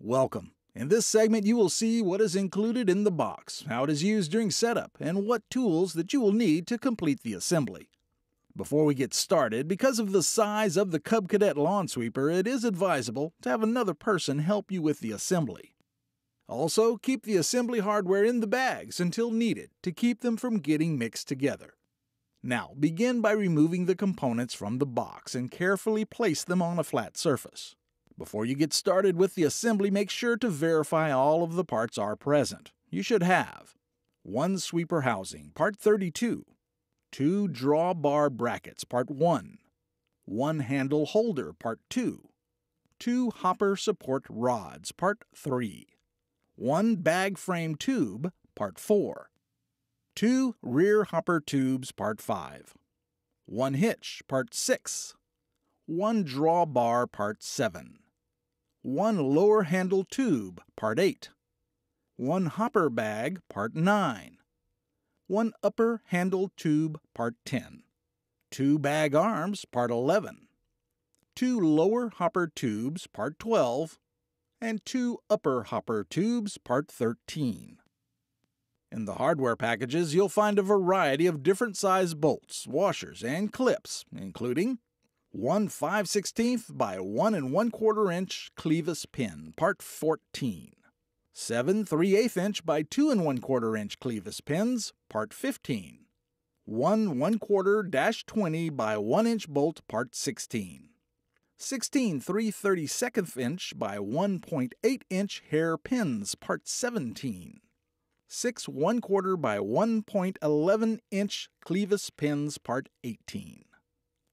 Welcome. In this segment, you will see what is included in the box, how it is used during setup, and what tools that you will need to complete the assembly. Before we get started, because of the size of the Cub Cadet lawn sweeper, it is advisable to have another person help you with the assembly. Also, keep the assembly hardware in the bags until needed to keep them from getting mixed together. Now, begin by removing the components from the box and carefully place them on a flat surface. Before you get started with the assembly, make sure to verify all of the parts are present. You should have one sweeper housing, part 32, two drawbar brackets, part 1, one handle holder, part 2, two hopper support rods, part 3, one bag frame tube, part 4, two rear hopper tubes, part 5, one hitch, part 6, one drawbar, part 7. 1 lower handle tube, Part 8, 1 hopper bag, Part 9, 1 upper handle tube, Part 10, 2 bag arms, Part 11, 2 lower hopper tubes, Part 12, and 2 upper hopper tubes, Part 13. In the hardware packages, you'll find a variety of different size bolts, washers, and clips, including 1 5 16th by 1 and 1 quarter inch clevis pin, part 14. 7 3 8 inch by 2 and 1 quarter inch clevis pins, part 15. 1 1 quarter dash 20 by 1 inch bolt, part 16. 16 3 32nd inch by 1.8 inch hair pins, part 17. 6 1 quarter by 1.11 inch clevis pins, part 18.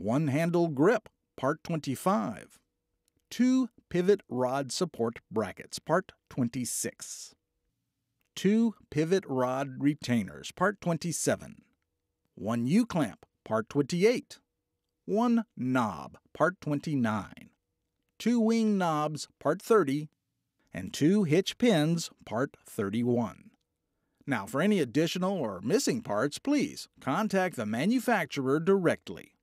one handle grip, part 25. Two pivot rod support brackets, part 26. Two pivot rod retainers, part 27. One U clamp, part 28. One knob, part 29. Two wing knobs, part 30. And two hitch pins, part 31. Now, for any additional or missing parts, please contact the manufacturer directly.